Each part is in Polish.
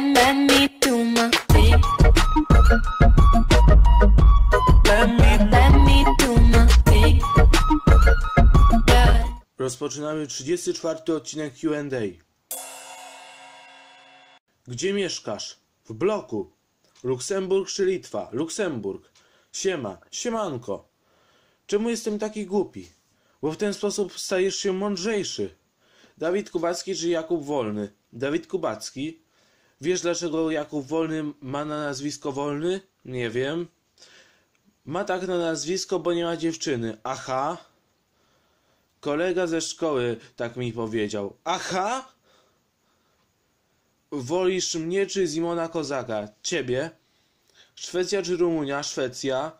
Burn, burn me Rozpoczynamy 34 odcinek Q&A. Gdzie mieszkasz? W bloku. Luksemburg czy Litwa? Luksemburg. Siema, siemanko. Czemu jestem taki głupi? Bo w ten sposób stajesz się mądrzejszy. Dawid Kubacki czy Jakub Wolny? Dawid Kubacki, Wiesz dlaczego Jakub Wolny ma na nazwisko Wolny? Nie wiem. Ma tak na nazwisko, bo nie ma dziewczyny. Aha. Kolega ze szkoły tak mi powiedział. Aha? Wolisz mnie czy Zimona Kozaka? Ciebie. Szwecja czy Rumunia? Szwecja.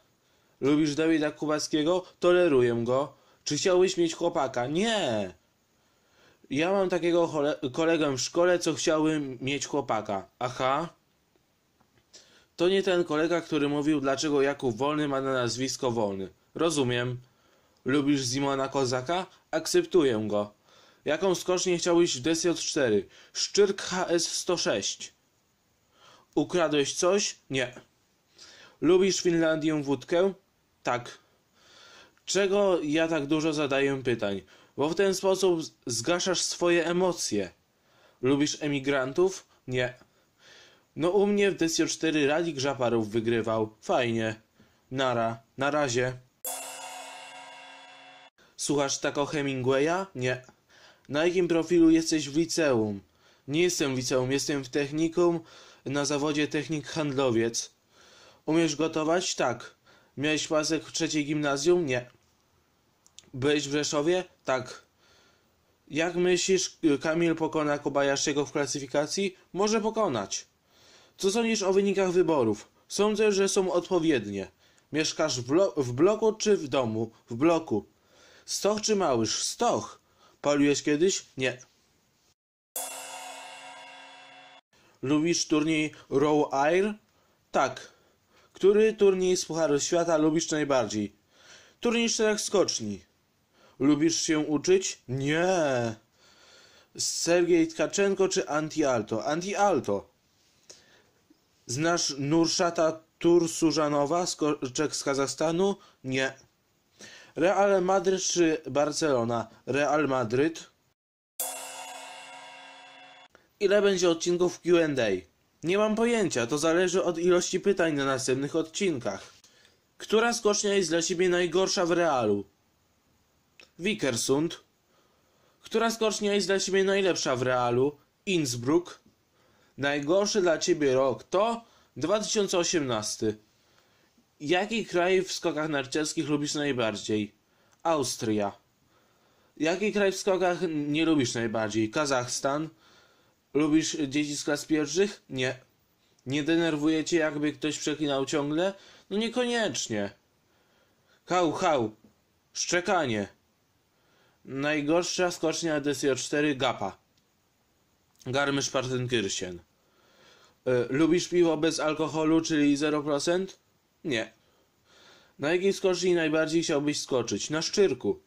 Lubisz Dawida Kubackiego? Toleruję go. Czy chciałbyś mieć chłopaka? Nie. Ja mam takiego kolegę w szkole, co chciałby mieć chłopaka. Aha. To nie ten kolega, który mówił, dlaczego Jakub Wolny ma na nazwisko Wolny. Rozumiem. Lubisz Zimona Kozaka? Akceptuję go. Jaką skocznię chciałbyś w DSJ4? Szczyrk HS106. Ukradłeś coś? Nie. Lubisz Finlandię wódkę? Tak. Czego ja tak dużo zadaję pytań? bo w ten sposób zgaszasz swoje emocje. Lubisz emigrantów? Nie. No u mnie w Desio 4 Radik Żaparów wygrywał. Fajnie. Nara. Na razie. Słuchasz tako Hemingwaya? Nie. Na jakim profilu jesteś w liceum? Nie jestem w liceum, jestem w technikum na zawodzie technik handlowiec. Umiesz gotować? Tak. Miałeś pasek w trzeciej gimnazjum? Nie. Być w Rzeszowie? Tak. Jak myślisz, y, Kamil pokona Kobayashiego w klasyfikacji? Może pokonać. Co sądzisz o wynikach wyborów? Sądzę, że są odpowiednie. Mieszkasz w, blo w bloku czy w domu? W bloku. Stoch czy małysz? Stoch. Paliłeś kiedyś? Nie. Lubisz turniej Row Air? Tak. Który turniej z Pucharu Świata lubisz najbardziej? Turniej szereg skoczni. Lubisz się uczyć? Nie. Sergiej Tkaczenko czy Anti-Alto? Anti-Alto. Znasz Nurszata Tursużanowa z, Czech z Kazachstanu? Nie. Real Madryt czy Barcelona? Real Madryt. Ile będzie odcinków Q&A? Nie mam pojęcia, to zależy od ilości pytań na następnych odcinkach. Która skocznia jest dla Ciebie najgorsza w realu? Wickersund, która skocznia jest dla ciebie najlepsza w realu, Innsbruck. Najgorszy dla ciebie rok to 2018. Jaki kraj w skokach narciarskich lubisz najbardziej? Austria. Jaki kraj w skokach nie lubisz najbardziej? Kazachstan. Lubisz dzieci z klas pierwszych? Nie. Nie denerwuje cię, jakby ktoś przeklinał ciągle? No niekoniecznie. Hał, hał. Szczekanie. Najgorsza skocznia DSJ4 Gapa. Garmisch-Partenkirchen. E, lubisz piwo bez alkoholu, czyli 0%? Nie. Na jakiej skoczni najbardziej chciałbyś skoczyć? Na szczyrku.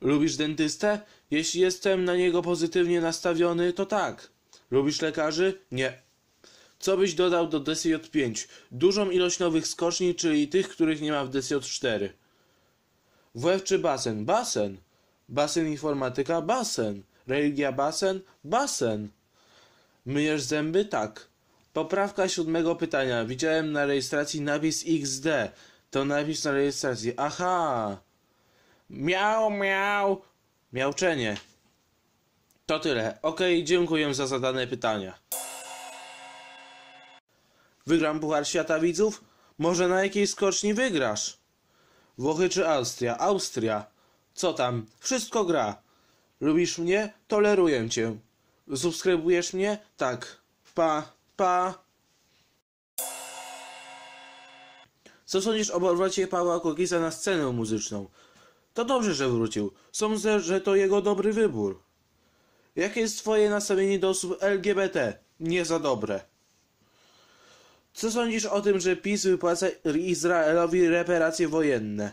Lubisz dentystę? Jeśli jestem na niego pozytywnie nastawiony, to tak. Lubisz lekarzy? Nie. Co byś dodał do DSJ5? Dużą ilość nowych skoczni, czyli tych, których nie ma w DSJ4. WF czy basen? Basen. Basen informatyka? Basen. Religia basen? Basen. Myjesz zęby? Tak. Poprawka siódmego pytania. Widziałem na rejestracji napis XD. To napis na rejestracji. Aha. Miał, miał. Miałczenie. To tyle. Ok, dziękuję za zadane pytania. Wygram Puchar Świata Widzów? Może na jakiej skoczni wygrasz? Włochy czy Austria? Austria. Co tam? Wszystko gra. Lubisz mnie? Toleruję cię. Subskrybujesz mnie? Tak. Pa, pa. Co sądzisz o powrocie Pawła Kokisa na scenę muzyczną? To dobrze, że wrócił. Sądzę, że to jego dobry wybór. Jakie jest twoje nastawienie do osób LGBT? Nie za dobre. Co sądzisz o tym, że PiS wypłaca Izraelowi reparacje wojenne?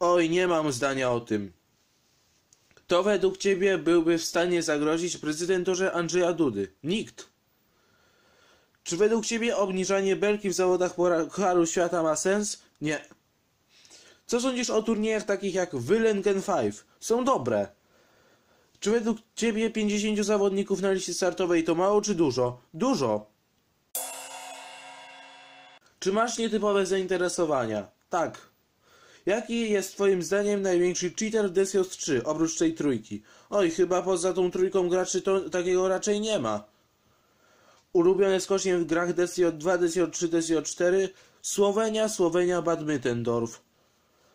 Oj, nie mam zdania o tym. Kto według ciebie byłby w stanie zagrozić prezydenturze Andrzeja Dudy? Nikt. Czy według ciebie obniżanie belki w zawodach Pucharu Świata ma sens? Nie. Co sądzisz o turniejach takich jak Willingen 5? Są dobre. Czy według ciebie 50 zawodników na liście startowej to mało czy dużo? Dużo. Czy masz nietypowe zainteresowania? Tak. Jaki jest twoim zdaniem największy cheater w Deus 3, oprócz tej trójki? Oj, chyba poza tą trójką graczy to, takiego raczej nie ma. Ulubione skocznie w grach desio 2 desio 3 desio 4 Słowenia, Słowenia, Badmytendorf.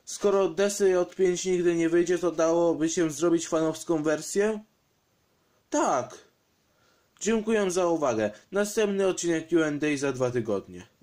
Skoro desio 5 nigdy nie wyjdzie, to dałoby się zrobić fanowską wersję? Tak. Dziękuję za uwagę. Następny odcinek Q&A za dwa tygodnie.